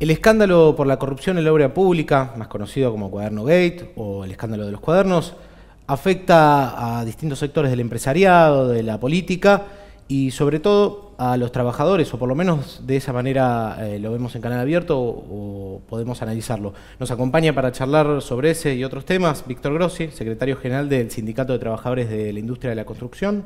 El escándalo por la corrupción en la obra pública, más conocido como Cuaderno Gate o el escándalo de los cuadernos, afecta a distintos sectores del empresariado, de la política y sobre todo a los trabajadores, o por lo menos de esa manera eh, lo vemos en Canal Abierto o, podemos analizarlo. Nos acompaña para charlar sobre ese y otros temas Víctor Grossi, secretario general del Sindicato de Trabajadores de la Industria de la Construcción.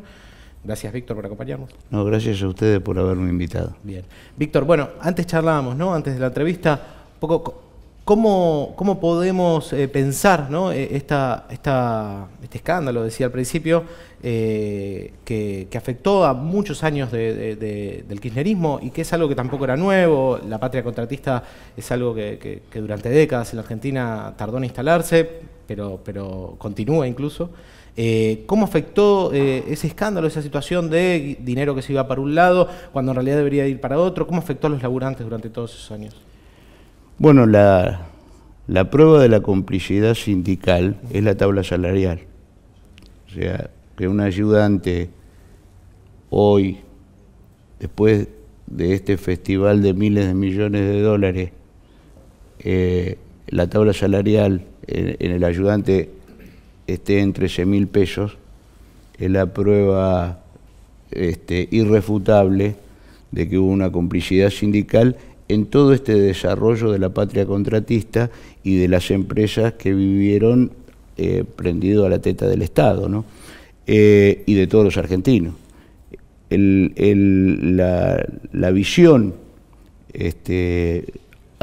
Gracias, Víctor, por acompañarnos. No, gracias a ustedes por haberme invitado. Bien. Víctor, bueno, antes charlábamos, ¿no? Antes de la entrevista, poco cómo, cómo podemos eh, pensar e, Esta, este escándalo, decía al principio, eh, que, afectó a muchos años del kirchnerismo y que es algo que tampoco era nuevo. La patria contratista es algo que, durante décadas en la Argentina tardó en instalarse, pero, pero continúa incluso. Eh, ¿Cómo afectó eh, ese escándalo, esa situación de dinero que se iba para un lado cuando en realidad debería ir para otro? ¿Cómo afectó a los laburantes durante todos esos años? Bueno, la, prueba de la complicidad sindical es la tabla salarial. O sea, que un ayudante hoy, después de este festival de miles de millones de dólares, eh, la tabla salarial en el ayudante esté en 13 mil pesos, es la prueba este, irrefutable de que hubo una complicidad sindical en todo este desarrollo de la patria contratista y de las empresas que vivieron eh, prendido a la teta del Estado ¿no? Eh, y de todos los argentinos. la, visión este,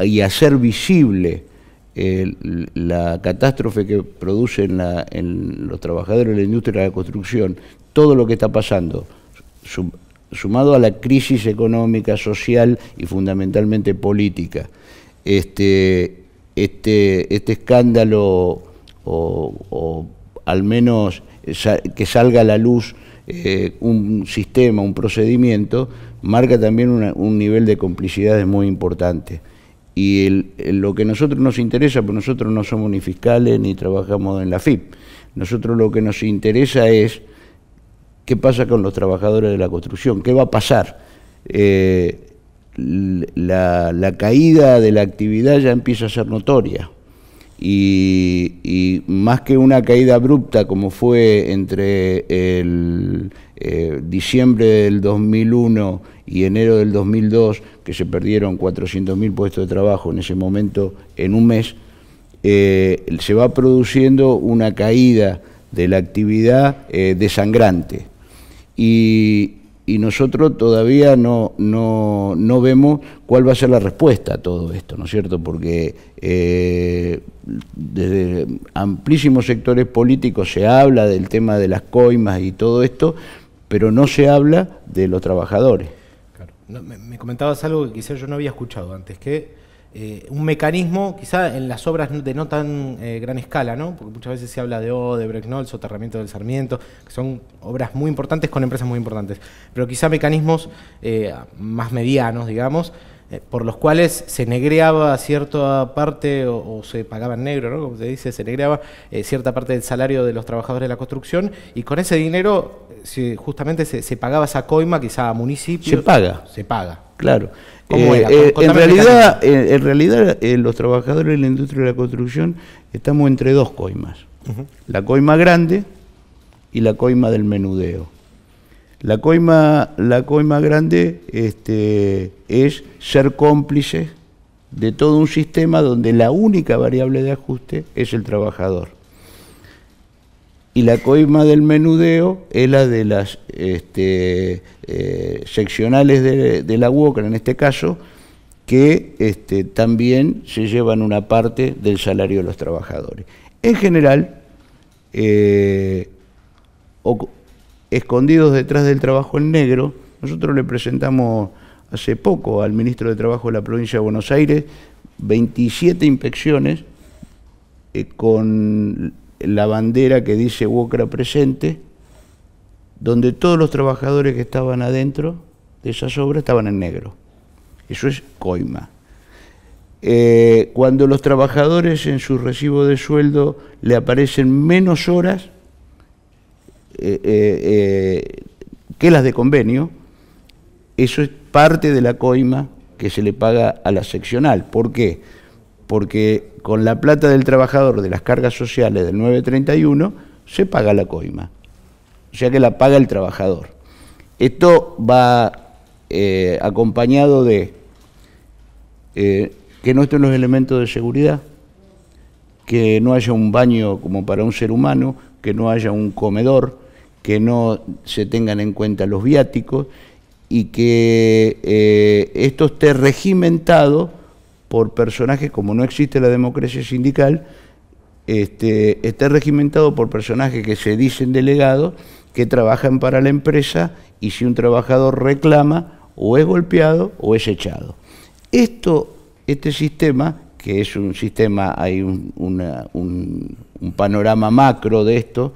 y hacer visible la catástrofe que producen la, en los trabajadores de la industria de la construcción, todo lo que está pasando, sumado a la crisis económica, social y fundamentalmente política, este, este, este escándalo o, al menos que salga a la luz eh, un sistema, un procedimiento, marca también un nivel de complicidades muy importante. Y el, lo que nosotros nos interesa, pues nosotros no somos ni fiscales ni trabajamos en la FIP. Nosotros lo que nos interesa es qué pasa con los trabajadores de la construcción, qué va a pasar. Eh, la, caída de la actividad ya empieza a ser notoria. Y, más que una caída abrupta como fue entre el eh, diciembre del 2001 y enero del 2002, que se perdieron 400.000 puestos de trabajo en ese momento, en un mes, eh, se va produciendo una caída de la actividad eh, desangrante. Y, nosotros todavía no, no, vemos cuál va a ser la respuesta a todo esto, ¿no es cierto? Porque eh, desde amplísimos sectores políticos se habla del tema de las coimas y todo esto, pero no se habla de los trabajadores me, comentabas algo que quizás yo no había escuchado antes, que eh, un mecanismo, quizá en las obras de no tan eh, gran escala, ¿no? Porque muchas veces se habla de Odebrecht, de El soterramiento del Sarmiento, que son obras muy importantes con empresas muy importantes. Pero quizá mecanismos eh, más medianos, digamos, eh, por los cuales se negreaba cierta parte, o, se pagaba en negro, ¿no? como se dice, se negreaba eh, cierta parte del salario de los trabajadores de la construcción, y con ese dinero eh, justamente se, pagaba esa coima, quizá a municipios. Se paga. Se paga. Claro. en, realidad, en, realidad, los trabajadores de la industria de la construcción estamos entre dos coimas. La coima grande y la coima del menudeo. La coima, la grande este, es ser cómplice de todo un sistema donde la única variable de ajuste es el trabajador. Y la coima del menudeo es la de las este, eh, seccionales de, la UOCRA, en este caso, que este, también se llevan una parte del salario de los trabajadores. En general, eh, escondidos detrás del trabajo en negro. Nosotros le presentamos hace poco al ministro de Trabajo de la provincia de Buenos Aires 27 inspecciones eh, con la bandera que dice Wocra presente, donde todos los trabajadores que estaban adentro de esas obras estaban en negro. Eso es coima. Eh, cuando los trabajadores en su recibo de sueldo le aparecen menos horas eh, eh, eh, que las de convenio, eso es parte de la coima que se le paga a la seccional. ¿Por qué? Porque con la plata del trabajador de las cargas sociales del 931 se paga la coima, o sea que la paga el trabajador. Esto va acompañado de que no estén los elementos de seguridad, que no haya un baño como para un ser humano, que no haya un comedor, que no se tengan en cuenta los viáticos y que eh, esto esté regimentado por personajes, como no existe la democracia sindical, este, esté regimentado por personajes que se dicen delegados, que trabajan para la empresa y si un trabajador reclama, o es golpeado o es echado. Esto, este sistema, que es un sistema, hay un panorama macro de esto,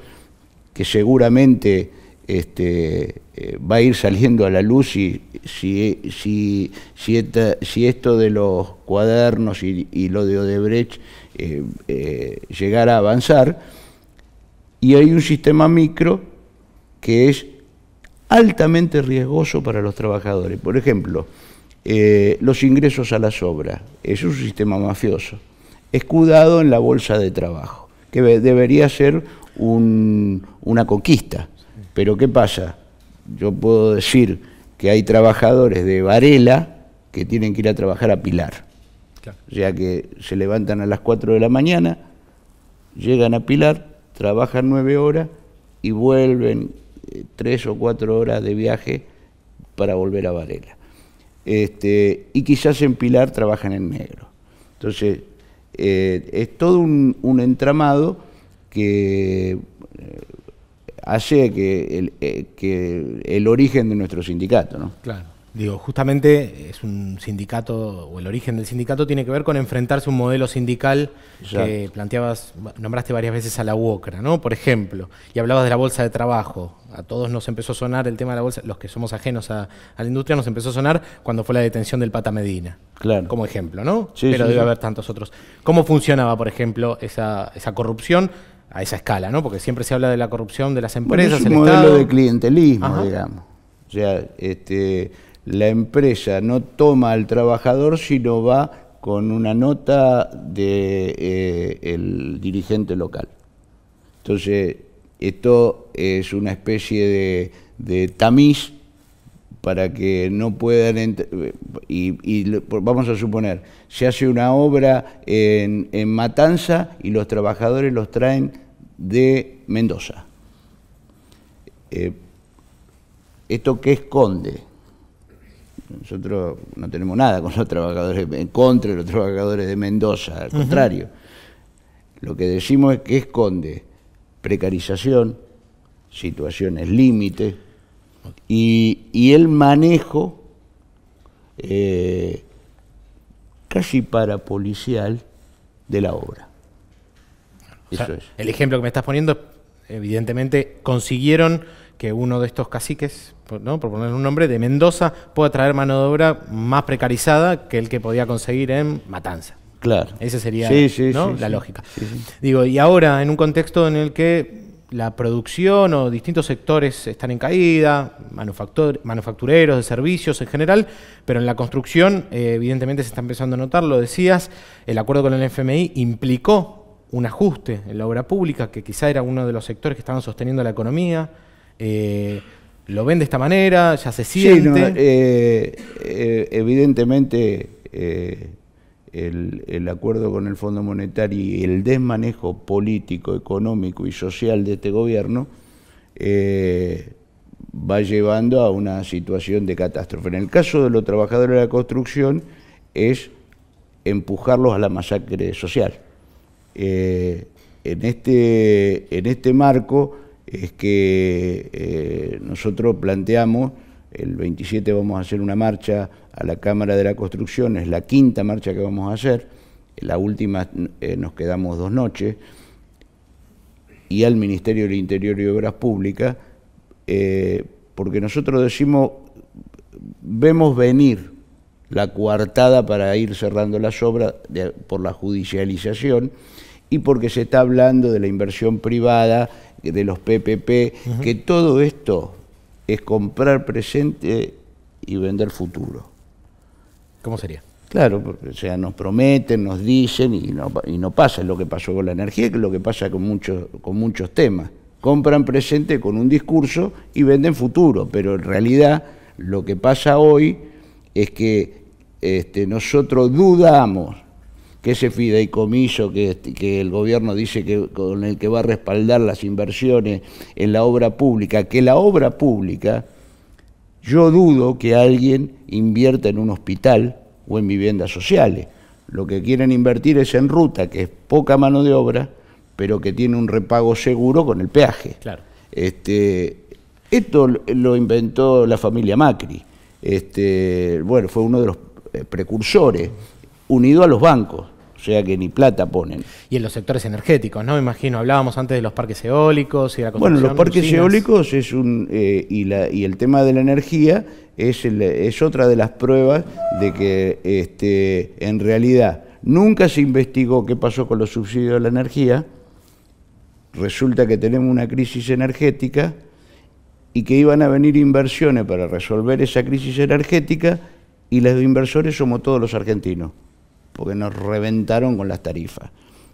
que seguramente este, eh, va a ir saliendo a la luz si, si, esto de los cuadernos y, lo de Odebrecht eh, eh, llegara a avanzar. Y hay un sistema micro que es altamente riesgoso para los trabajadores. Por ejemplo, los ingresos a las obras. Es un sistema mafioso, escudado en la bolsa de trabajo, que debería ser una conquista. Pero ¿qué pasa? Yo puedo decir que hay trabajadores de Varela que tienen que ir a trabajar a Pilar. ya que se levantan a las 4 de la mañana, llegan a Pilar, trabajan 9 horas y vuelven 3 eh, o 4 horas de viaje para volver a Varela. Este, y quizás en Pilar trabajan en negro. Entonces, eh, es todo un entramado que eh, hace que el, eh, el origen de nuestro sindicato. ¿no? Claro. Digo, justamente es un sindicato, o el origen del sindicato tiene que ver con enfrentarse a un modelo sindical que planteabas, nombraste varias veces a la UOCRA, ¿no? Por ejemplo, y hablabas de la bolsa de trabajo. A todos nos empezó a sonar el tema de la bolsa, los que somos ajenos a, la industria, nos empezó a sonar cuando fue la detención del Pata Medina. Claro. Como ejemplo, ¿no? Pero debe haber tantos otros. ¿Cómo funcionaba, por ejemplo, esa, esa corrupción? a esa escala, ¿no? Porque siempre se habla de la corrupción de las empresas. es el modelo de clientelismo, digamos. O sea, este, la empresa no toma al trabajador, sino va con una nota del de, eh, el dirigente local. Entonces, esto es una especie de, tamiz para que no puedan... Y, vamos a suponer, se hace una obra en, en Matanza y los trabajadores los traen de Mendoza. Eh, ¿Esto que esconde? Nosotros no tenemos nada con los trabajadores, en contra de los trabajadores de Mendoza, al contrario. Lo que decimos es que esconde precarización, situaciones límite y, el manejo eh, casi parapolicial de la obra. El ejemplo que me estás poniendo, evidentemente, consiguieron que uno de estos caciques, por poner un nombre, de Mendoza, pueda traer mano de obra más precarizada que el que podía conseguir en Matanza. Claro. Esa sería la lógica. Digo, y ahora, en un contexto en el que la producción o distintos sectores están en caída, manufactureros, de servicios en general, pero en la construcción, eh, evidentemente, se está empezando a notar, lo decías, el acuerdo con el FMI implicó un ajuste en la obra pública, que quizá era uno de los sectores que estaban sosteniendo la economía. Eh, ¿Lo ven de esta manera? ¿Ya se siente? Eh, eh, evidentemente, el, el, acuerdo con el Fondo Monetario y el desmanejo político, económico y social de este gobierno va llevando a una situación de catástrofe. En el caso de los trabajadores de la construcción es empujarlos a la masacre social. Eh, en, este, en este marco es que eh, nosotros planteamos, el 27 vamos a hacer una marcha a la Cámara de la Construcción, es la quinta marcha que vamos a hacer, la última eh, nos quedamos dos noches, y al Ministerio del Interior y Obras Públicas, porque nosotros decimos, vemos venir la coartada para ir cerrando las obras por la judicialización y porque se está hablando de la inversión privada, de los PPP, que todo esto es comprar presente y vender futuro. ¿Cómo sería? Claro, porque sea, nos prometen, nos dicen y no, pasa lo que pasó con la energía, que es lo que pasa con muchos, con muchos temas. Compran presente con un discurso y venden futuro, pero en realidad lo que pasa hoy es que este, nosotros dudamos que ese fideicomiso este, que, el gobierno dice que con el que va a respaldar las inversiones en la obra pública, que la obra pública, yo dudo que alguien invierta en un hospital o en viviendas sociales. Lo que quieren invertir es en ruta, que es poca mano de obra, pero que tiene un repago seguro con el peaje. Claro. Este, esto lo inventó la familia Macri. bueno, fue uno de los eh, precursores, unido a los bancos. O sea que ni plata ponen. Y en los sectores energéticos, ¿no? Me imagino, hablábamos antes de los parques eólicos y la Bueno, los parques eólicos es un, eh, y, el tema de la energía es, otra de las pruebas de que este, en realidad nunca se investigó qué pasó con los subsidios de la energía. Resulta que tenemos una crisis energética y que iban a venir inversiones para resolver esa crisis energética y los inversores somos todos los argentinos, porque nos reventaron con las tarifas.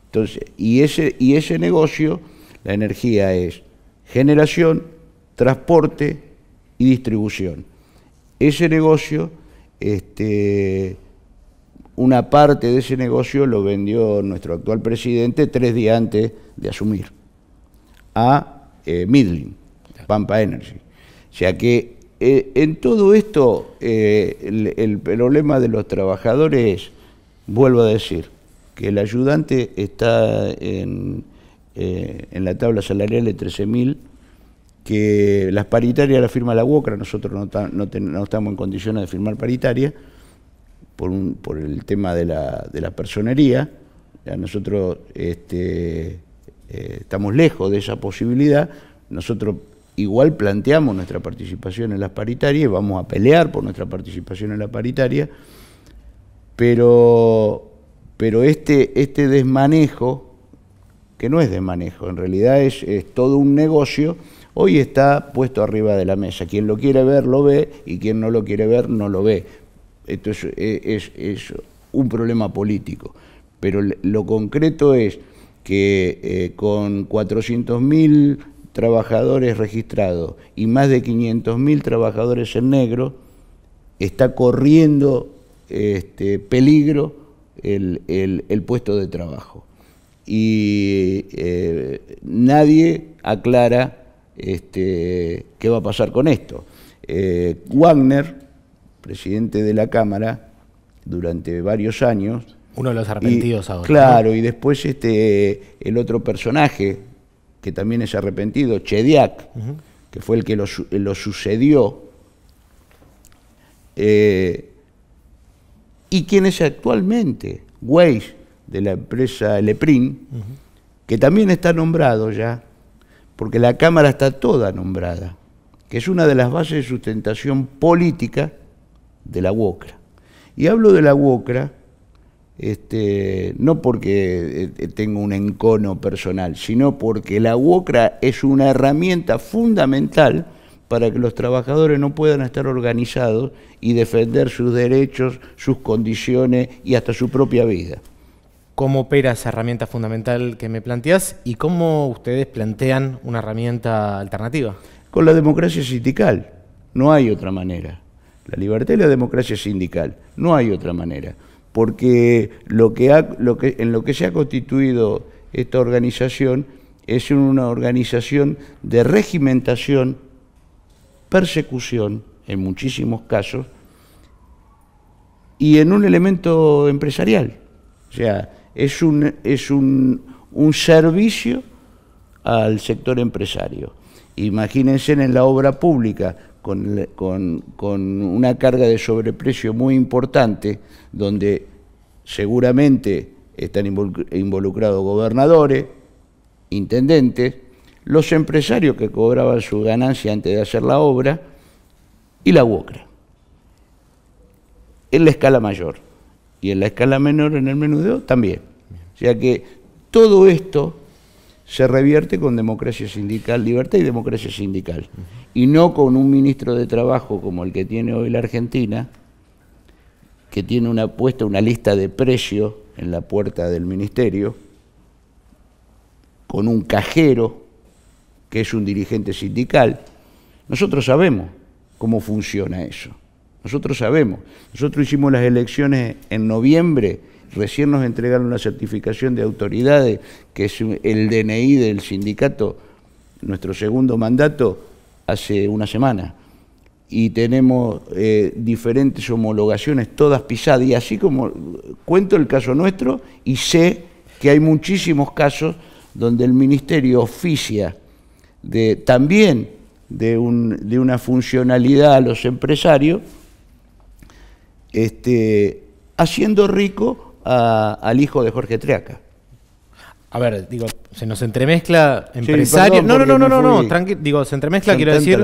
Entonces, y ese, y ese negocio, la energía es generación, transporte y distribución. Ese negocio, este, una parte de ese negocio lo vendió nuestro actual presidente tres días antes de asumir a eh, Midlin, Pampa Energy. O sea que eh, en todo esto, eh, el, problema de los trabajadores, vuelvo a decir, que el ayudante está en, eh, la tabla salarial de 13.000, que las paritarias las firma la UOCRA, nosotros no, estamos en condiciones de firmar paritaria por, el tema de la, personería, nosotros este, estamos lejos de esa posibilidad, nosotros igual planteamos nuestra participación en las paritarias, vamos a pelear por nuestra participación en la paritaria, pero, pero este, este desmanejo, que no es desmanejo, en realidad es, todo un negocio, hoy está puesto arriba de la mesa. Quien lo quiere ver lo ve y quien no lo quiere ver no lo ve. Esto es, un problema político. Pero lo concreto es que eh, con 400.000 trabajadores registrados y más de 500.000 trabajadores en negro, está corriendo este, peligro el, puesto de trabajo. Y eh, nadie aclara este, qué va a pasar con esto. Eh, Wagner, presidente de la Cámara, durante varios años, uno de los arrepentidos ahora. Claro, y después este el otro personaje que también es arrepentido, Chediak, que fue el que lo, sucedió, eh, y quien es actualmente Weiss de la empresa Leprin, que también está nombrado ya, porque la Cámara está toda nombrada, que es una de las bases de sustentación política de la UOCRA. Y hablo de la UOCRA este, no porque eh, eh, tengo un encono personal, sino porque la UOCRA es una herramienta fundamental para que los trabajadores no puedan estar organizados y defender sus derechos, sus condiciones y hasta su propia vida. ¿Cómo opera esa herramienta fundamental que me planteas y cómo ustedes plantean una herramienta alternativa? Con la democracia sindical, no hay otra manera. La libertad y la democracia sindical, no hay otra manera porque en lo que se ha constituido esta organización es una organización de regimentación, persecución, en muchísimos casos, y en un elemento empresarial. O sea, es es un servicio al sector empresario. Imagínense en la obra pública, con, una carga de sobreprecio muy importante, donde seguramente están involucrados gobernadores, intendentes, los empresarios que cobraban su ganancia antes de hacer la obra y la UOCRA. En la escala mayor y en la escala menor, en el menudeo, también. O sea que todo esto se revierte con democracia sindical, libertad y democracia sindical. Y no con un ministro de Trabajo como el que tiene hoy la Argentina, que tiene una puesta una lista de precios en la puerta del ministerio, con un cajero que es un dirigente sindical. Nosotros sabemos cómo funciona eso. Nosotros sabemos. Nosotros hicimos las elecciones en noviembre Recién nos entregaron una certificación de autoridades, que es el DNI del sindicato, nuestro segundo mandato, hace una semana. Y tenemos eh, diferentes homologaciones, todas pisadas. Y así como cuento el caso nuestro y sé que hay muchísimos casos donde el ministerio oficia también de, una funcionalidad a los empresarios, este, haciendo rico al hijo de Jorge Triaca. A ver, digo, se nos entremezcla empresario. no, no, no, no, no, digo, se entremezcla, quiero decir.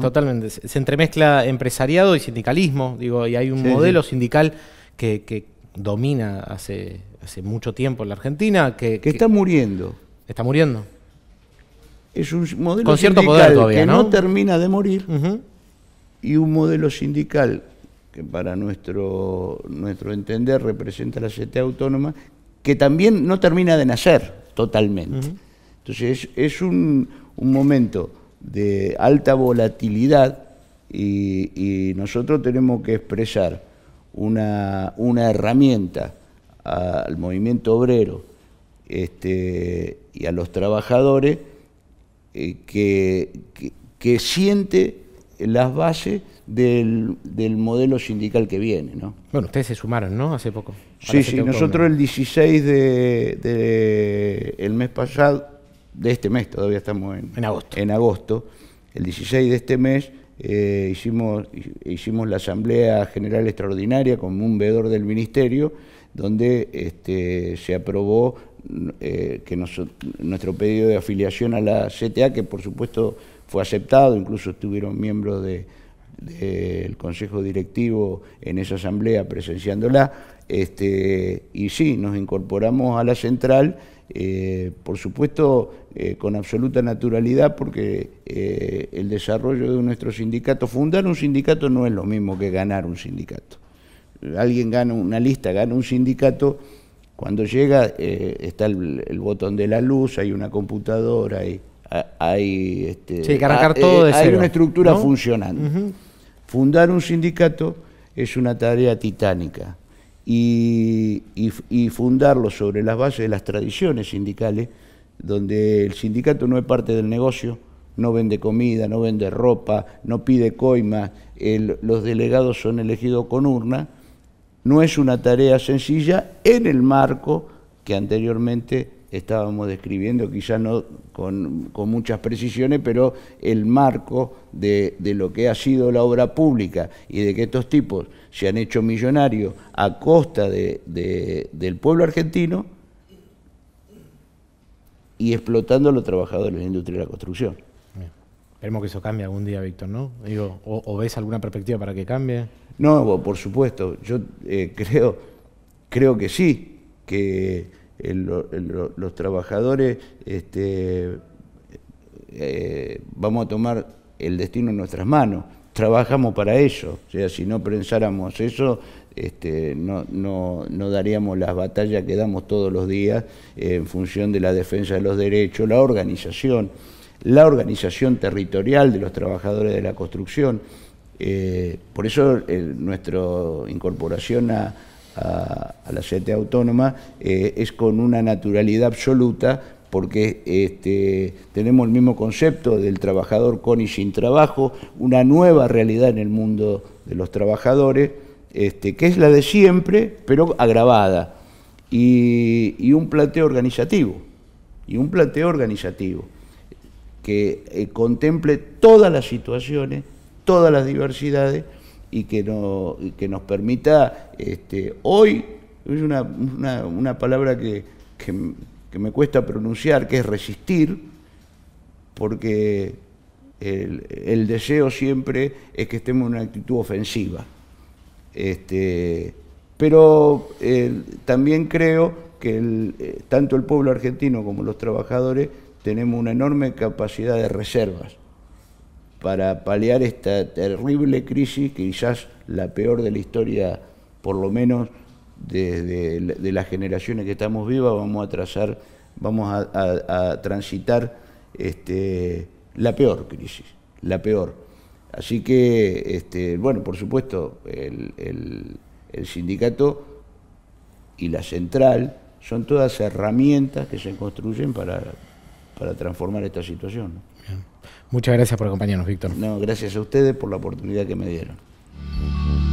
Totalmente. Se entremezcla empresariado y sindicalismo, digo, y hay un modelo sindical que, domina hace, mucho tiempo en la Argentina. Que, está muriendo. Está muriendo. Es un modelo sindical que ¿no? termina de morir y un modelo sindical que para nuestro, nuestro entender representa la CTA autónoma, que también no termina de nacer totalmente. Entonces es, un, momento de alta volatilidad y, nosotros tenemos que expresar una, herramienta al movimiento obrero este, y a los trabajadores eh, que, que siente las bases del, del, modelo sindical que viene. ¿no? Bueno, ustedes se sumaron, ¿no? Hace poco. Sí, sí, nosotros el 16 de, el mes pasado, de este mes, todavía estamos en, agosto. En agosto, el 16 de este mes eh, hicimos, hicimos la Asamblea General Extraordinaria con un veedor del Ministerio, donde este, se aprobó eh, que nuestro pedido de afiliación a la CTA, que por supuesto fue aceptado, incluso estuvieron miembros del Consejo Directivo en esa asamblea presenciándola, este, y sí, nos incorporamos a la central, eh, por supuesto eh, con absoluta naturalidad, porque eh, el desarrollo de nuestro sindicato, fundar un sindicato no es lo mismo que ganar un sindicato. Alguien gana una lista, gana un sindicato, cuando llega está el, el botón de la luz, hay una computadora, hay hay, este, eh, una estructura funcionando. Fundar un sindicato es una tarea titánica y, fundarlo sobre las bases de las tradiciones sindicales, donde el sindicato no es parte del negocio, no vende comida, no vende ropa, no pide coima, los delegados son elegidos con urna, no es una tarea sencilla en el marco que anteriormente estábamos describiendo, quizá no con, muchas precisiones, pero el marco de, lo que ha sido la obra pública y de que estos tipos se han hecho millonarios a costa del pueblo argentino y explotando a los trabajadores de la industria de la construcción. Esperemos que eso cambie algún día, Víctor, ¿no? o, ves alguna perspectiva para que cambie? No, por supuesto, yo eh, creo, creo que sí, que los trabajadores, este, eh, vamos a tomar el destino en nuestras manos. Trabajamos para eso O sea, si no pensáramos eso, este, no, daríamos las batallas que damos todos los días eh, en función de la defensa de los derechos, la organización, la organización territorial de los trabajadores de la construcción. Eh, por eso nuestra incorporación a, a, la sociedad autónoma eh, es con una naturalidad absoluta porque este, tenemos el mismo concepto del trabajador con y sin trabajo, una nueva realidad en el mundo de los trabajadores, este, que es la de siempre, pero agravada, y, un planteo organizativo, y un planteo organizativo que eh, contemple todas las situaciones, todas las diversidades, y que, no, que nos permita este, hoy, es una, palabra que, que, me cuesta pronunciar, que es resistir, porque el, deseo siempre es que estemos en una actitud ofensiva. Este, pero eh, también creo que eh, tanto el pueblo argentino como los trabajadores tenemos una enorme capacidad de reservas para paliar esta terrible crisis, quizás la peor de la historia, por lo menos desde las generaciones que estamos vivas, vamos a trazar, vamos a, transitar este, la peor crisis, la peor. Así que, este, bueno, por supuesto, el, sindicato y la central son todas herramientas que se construyen para, para transformar esta situación. ¿no? Muchas gracias por acompañarnos, Víctor. No, gracias a ustedes por la oportunidad que me dieron.